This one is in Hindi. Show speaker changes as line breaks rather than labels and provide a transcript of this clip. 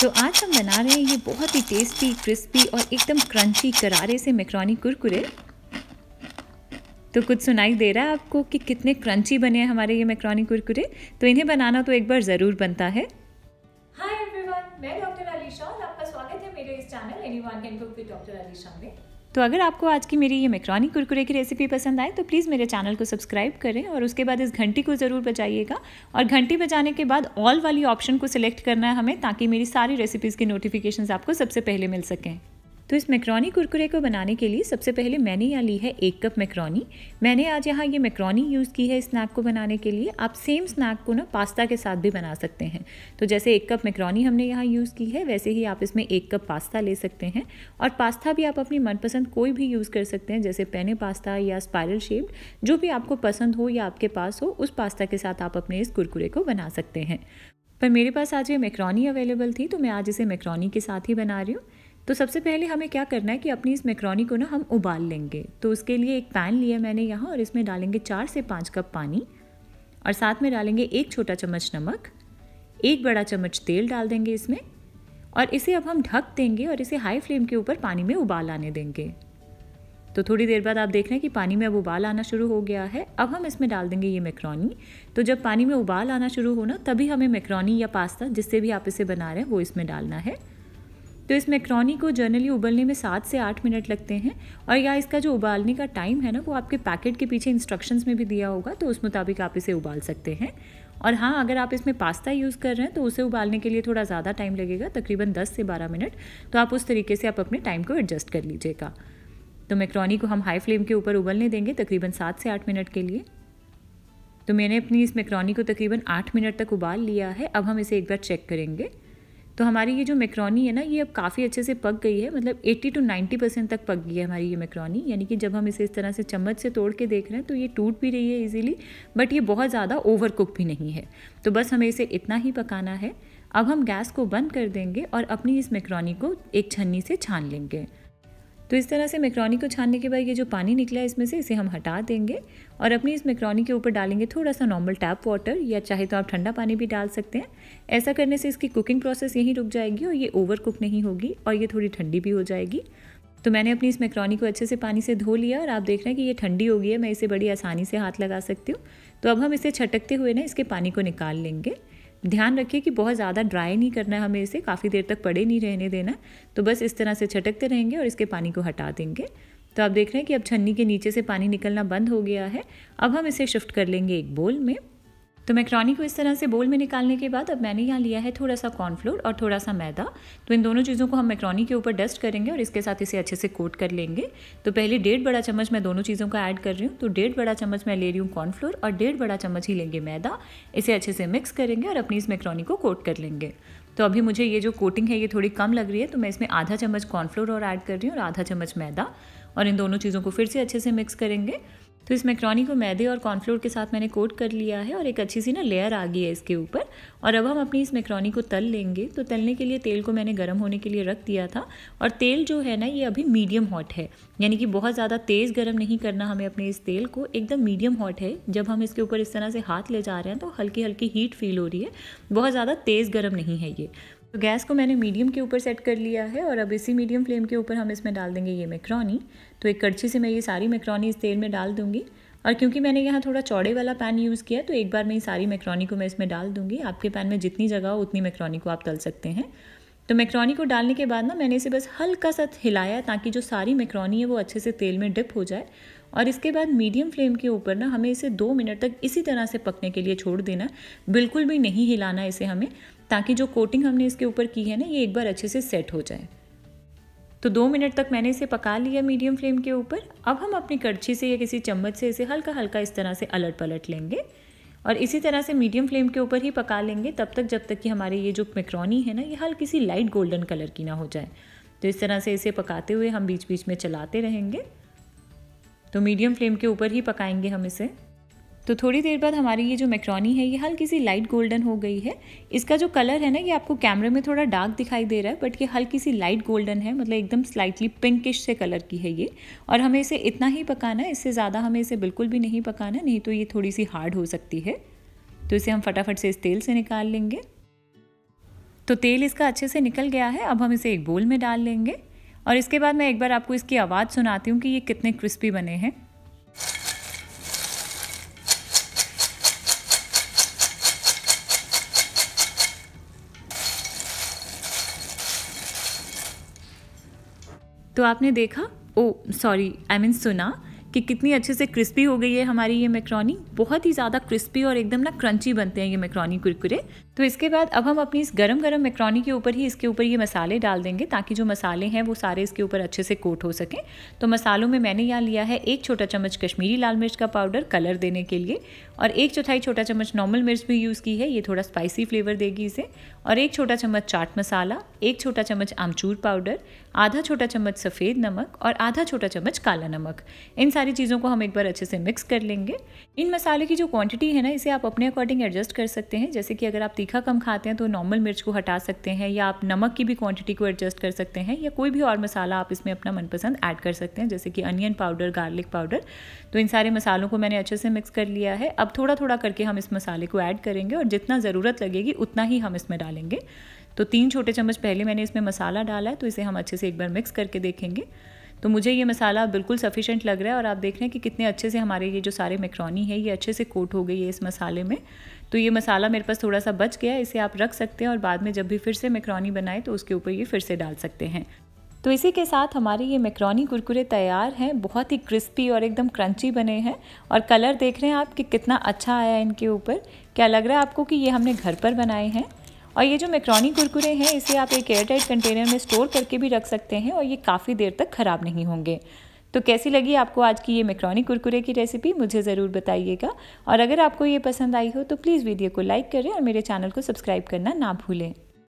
तो आज हम बना रहे हैं ये बहुत ही टेस्टी क्रिस्पी और एकदम क्रंची करारे से मैक्रोनी कुरकुरे तो कुछ सुनाई दे रहा है आपको कि कितने क्रंची बने हैं हमारे ये मैक्रोनी कुरकुरे तो इन्हें बनाना तो एक बार ज़रूर बनता है हाय एवरीवन मैं डॉक्टर अलीशा और आपका स्वागत है मेरे इस channel anyone can cook with doctor Alisha में तो अगर आपको आज की मेरी ये मैक्रोनी कुरकुरे की रेसिपी पसंद आए तो प्लीज़ मेरे चैनल को सब्सक्राइब करें और उसके बाद इस घंटी को ज़रूर बजाइएगा और घंटी बजाने के बाद ऑल वाली ऑप्शन को सिलेक्ट करना है हमें ताकि मेरी सारी रेसिपीज़ की नोटिफिकेशन आपको सबसे पहले मिल सकें तो इस मैक्रोनी कुरकुरे को बनाने के लिए सबसे पहले मैंने यहाँ ली है एक कप मैक्रोनी मैंने आज यहाँ ये मैक्रोनी यूज़ की है स्नैक को बनाने के लिए आप सेम स्नैक को ना पास्ता के साथ भी बना सकते हैं तो जैसे एक कप मैक्रोनी हमने यहाँ यूज़ की है वैसे ही आप इसमें एक कप पास्ता ले सकते हैं और पास्ता भी आप अपनी मनपसंद कोई भी यूज़ कर सकते हैं जैसे पेने पास्ता या स्पायरल शेप्ड जो भी आपको पसंद हो या आपके पास हो उस पास्ता के साथ आप अपने इस कुरकुरे को बना सकते हैं पर मेरे पास आज ये मैक्रोनी अवेलेबल थी तो मैं आज इसे मैक्रोनी के साथ ही बना रही हूँ तो सबसे पहले हमें क्या करना है कि अपनी इस मैक्रोनी को ना हम उबाल लेंगे तो उसके लिए एक पैन लिया मैंने यहाँ और इसमें डालेंगे चार से पाँच कप पानी और साथ में डालेंगे एक छोटा चम्मच नमक एक बड़ा चम्मच तेल डाल देंगे इसमें और इसे अब हम ढक देंगे और इसे हाई फ्लेम के ऊपर पानी में उबाल आने देंगे तो थोड़ी देर बाद आप देख रहे हैं कि पानी में अब उबाल आना शुरू हो गया है अब हम इसमें डाल देंगे ये मैक्रोनी तो जब पानी में उबाल आना शुरू होना तभी हमें मैक्रोनी या पास्ता जिससे भी आप इसे बना रहे हैं वो इसमें डालना है तो इस मैक्रोनी को जनरली उबलने में सात से आठ मिनट लगते हैं और या इसका जो उबालने का टाइम है ना वो आपके पैकेट के पीछे इंस्ट्रक्शंस में भी दिया होगा तो उस मुताबिक आप इसे उबाल सकते हैं और हाँ अगर आप इसमें पास्ता यूज़ कर रहे हैं तो उसे उबालने के लिए थोड़ा ज़्यादा टाइम लगेगा तकरीबन दस से बारह मिनट तो आप उस तरीके से आप अपने टाइम को एडजस्ट कर लीजिएगा तो मैक्रोनी को हम हाई फ्लेम के ऊपर उबलने देंगे तकरीबन सात से आठ मिनट के लिए तो मैंने अपनी इस मैक्रोनी को तकरीबन आठ मिनट तक उबाल लिया है अब हम इसे एक बार चेक करेंगे तो हमारी ये जो मैक्रोनी है ना ये अब काफ़ी अच्छे से पक गई है मतलब 80 टू 90 परसेंट तक पक गई है हमारी ये मैक्रोनी यानी कि जब हम इसे इस तरह से चम्मच से तोड़ के देख रहे हैं तो ये टूट भी रही है ईजिली बट ये बहुत ज़्यादा ओवर कुक भी नहीं है तो बस हमें इसे इतना ही पकाना है अब हम गैस को बंद कर देंगे और अपनी इस मैक्रोनी को एक छन्नी से छान लेंगे तो इस तरह से मैक्रोनी को छानने के बाद ये जो पानी निकला है इसमें से इसे हम हटा देंगे और अपनी इस मैक्रोनी के ऊपर डालेंगे थोड़ा सा नॉर्मल टैप वाटर या चाहे तो आप ठंडा पानी भी डाल सकते हैं ऐसा करने से इसकी कुकिंग प्रोसेस यहीं रुक जाएगी और ये ओवर कुक नहीं होगी और ये थोड़ी ठंडी भी हो जाएगी तो मैंने अपनी इस मैक्रोनी को अच्छे से पानी से धो लिया और आप देख रहे हैं कि ये ठंडी हो गई है मैं इसे बड़ी आसानी से हाथ लगा सकती हूँ तो अब हम इसे छटकते हुए ना इसके पानी को निकाल लेंगे ध्यान रखिए कि बहुत ज़्यादा ड्राई नहीं करना है हमें इसे काफ़ी देर तक पड़े नहीं रहने देना तो बस इस तरह से छटकते रहेंगे और इसके पानी को हटा देंगे तो आप देख रहे हैं कि अब छन्नी के नीचे से पानी निकलना बंद हो गया है अब हम इसे शिफ्ट कर लेंगे एक बोल में तो मैक्रोनी को इस तरह से बोल में निकालने के बाद अब मैंने यहाँ लिया है थोड़ा सा कॉर्नफ्लोर और थोड़ा सा मैदा तो इन दोनों चीज़ों को हम मैक्रोनी के ऊपर डस्ट करेंगे और इसके साथ इसे अच्छे से कोट कर लेंगे तो पहले डेढ़ बड़ा चम्मच मैं दोनों चीज़ों का ऐड कर रही हूँ तो डेढ़ बड़ा चम्मच मैं ले रही हूँ कॉर्नफ्लोर और डेढ़ बड़ा चम्मच ही लेंगे मैदा इसे अच्छे से मिक्स करेंगे और अपनी इस मैक्रोनी को कोट कर लेंगे तो अभी मुझे ये जो कोटिंग है ये थोड़ी कम लग रही है तो मैं इसमें आधा चम्मच कॉर्नफ्लोर और ऐड कर रही हूँ और आधा चम्मच मैदा और इन दोनों चीज़ों को फिर से अच्छे से मिक्स करेंगे तो इस मैक्रोनी को मैदे और कॉर्नफ्लोर के साथ मैंने कोट कर लिया है और एक अच्छी सी ना लेयर आ गई है इसके ऊपर और अब हम अपनी इस मैक्रोनी को तल लेंगे तो तलने के लिए तेल को मैंने गर्म होने के लिए रख दिया था और तेल जो है ना ये अभी मीडियम हॉट है यानी कि बहुत ज़्यादा तेज़ गर्म नहीं करना हमें अपने इस तेल को एकदम मीडियम हॉट है जब हम इसके ऊपर इस तरह से हाथ ले जा रहे हैं तो हल्की हल्की हीट फील हो रही है बहुत ज़्यादा तेज़ गर्म नहीं है ये तो गैस को मैंने मीडियम के ऊपर सेट कर लिया है और अब इसी मीडियम फ्लेम के ऊपर हम इसमें डाल देंगे ये मैक्रोनी तो एक कड़छी से मैं ये सारी मैक्रोनी इस तेल में डाल दूँगी और क्योंकि मैंने यहाँ थोड़ा चौड़े वाला पैन यूज़ किया तो एक बार मैं ये सारी मैक्रोनी को मैं इसमें डाल दूँगी आपके पैन में जितनी जगह हो उतनी मैक्रोनी को आप तल सकते हैं तो मैक्रोनी को डालने के बाद ना मैंने इसे बस हल्का सा हिलाया ताकि जो सारी मैक्रोनी है वो अच्छे से तेल में डिप हो जाए और इसके बाद मीडियम फ्लेम के ऊपर ना हमें इसे दो मिनट तक इसी तरह से पकने के लिए छोड़ देना बिल्कुल भी नहीं हिलाना इसे हमें ताकि जो कोटिंग हमने इसके ऊपर की है ना ये एक बार अच्छे से सेट हो जाए तो दो मिनट तक मैंने इसे पका लिया मीडियम फ्लेम के ऊपर अब हम अपनी कड़छी से या किसी चम्मच से इसे हल्का हल्का इस तरह से अलट पलट लेंगे और इसी तरह से मीडियम फ्लेम के ऊपर ही पका लेंगे तब तक जब तक कि हमारे ये जो मैक्रोनी है ना ये हल्की सी लाइट गोल्डन कलर की ना हो जाए तो इस तरह से इसे पकाते हुए हम बीच बीच में चलाते रहेंगे तो मीडियम फ्लेम के ऊपर ही पकाएंगे हम इसे तो थोड़ी देर बाद हमारी ये जो मैक्रोनी है ये हल्की सी लाइट गोल्डन हो गई है इसका जो कलर है ना ये आपको कैमरे में थोड़ा डार्क दिखाई दे रहा है बट ये हल्की सी लाइट गोल्डन है मतलब एकदम स्लाइटली पिंकिश से कलर की है ये और हमें इसे इतना ही पकाना है इससे ज़्यादा हमें इसे बिल्कुल भी नहीं पकाना नहीं तो ये थोड़ी सी हार्ड हो सकती है तो इसे हम फटाफट से इस तेल से निकाल लेंगे तो तेल इसका अच्छे से निकल गया है अब हम इसे एक बोल में डाल लेंगे और इसके बाद मैं एक बार आपको इसकी आवाज़ सुनाती हूँ कि ये कितने क्रिस्पी बने हैं तो आपने देखा ओ सॉरी आई मीन सुना कि कितनी अच्छे से क्रिस्पी हो गई है हमारी ये मैक्रोनी बहुत ही ज़्यादा क्रिस्पी और एकदम ना क्रंची बनते हैं ये मैक्रोनी कुरकुरे तो इसके बाद अब हम अपनी इस गरम गरम मैक्रोनी के ऊपर ही इसके ऊपर ये मसाले डाल देंगे ताकि जो मसाले हैं वो सारे इसके ऊपर अच्छे से कोट हो सकें तो मसालों में मैंने यहाँ लिया है एक छोटा चम्मच कश्मीरी लाल मिर्च का पाउडर कलर देने के लिए और एक चौथाई छोटा चम्मच नॉर्मल मिर्च भी यूज़ की है ये थोड़ा स्पाइसी फ्लेवर देगी इसे और एक छोटा चम्मच चाट मसाला एक छोटा चम्मच आमचूर पाउडर आधा छोटा चम्मच सफ़ेद नमक और आधा छोटा चम्मच काला नमक इन सारी चीज़ों को हम एक बार अच्छे से मिक्स कर लेंगे इन मसाले की जो क्वांटिटी है ना इसे आप अपने अकॉर्डिंग एडजस्ट कर सकते हैं जैसे कि अगर आप तीखा कम खाते हैं तो नॉर्मल मिर्च को हटा सकते हैं या आप नमक की भी क्वांटिटी को एडजस्ट कर सकते हैं या कोई भी और मसाला आप इसमें अपना मनपसंद ऐड कर सकते हैं जैसे कि अनियन पाउडर गार्लिक पाउडर तो इन सारे मसालों को मैंने अच्छे से मिक्स कर लिया है अब अब थोड़ा थोड़ा करके हम इस मसाले को ऐड करेंगे और जितना ज़रूरत लगेगी उतना ही हम इसमें डालेंगे तो तीन छोटे चम्मच पहले मैंने इसमें मसाला डाला है तो इसे हम अच्छे से एक बार मिक्स करके देखेंगे तो मुझे ये मसाला बिल्कुल सफिशेंट लग रहा है और आप देख रहे हैं कि कितने अच्छे से हमारे ये जो सारे मैक्रोनी है ये अच्छे से कोट हो गई है इस मसाले में तो ये मसाला मेरे पास थोड़ा सा बच गया इसे आप रख सकते हैं और बाद में जब भी फिर से मैक्रोनी बनाए तो उसके ऊपर ये फिर से डाल सकते हैं तो इसी के साथ हमारे ये मैक्रोनी कुरकुरे तैयार हैं बहुत ही क्रिस्पी और एकदम क्रंची बने हैं और कलर देख रहे हैं आप कि कितना अच्छा आया इनके ऊपर क्या लग रहा है आपको कि ये हमने घर पर बनाए हैं और ये जो मैक्रोनी कुरकुरे हैं इसे आप एक एयरटाइट कंटेनर में स्टोर करके भी रख सकते हैं और ये काफ़ी देर तक ख़राब नहीं होंगे तो कैसी लगी आपको आज की ये मैक्रोनी कुरकुरे की रेसिपी मुझे ज़रूर बताइएगा और अगर आपको ये पसंद आई हो तो प्लीज़ वीडियो को लाइक करें और मेरे चैनल को सब्सक्राइब करना ना भूलें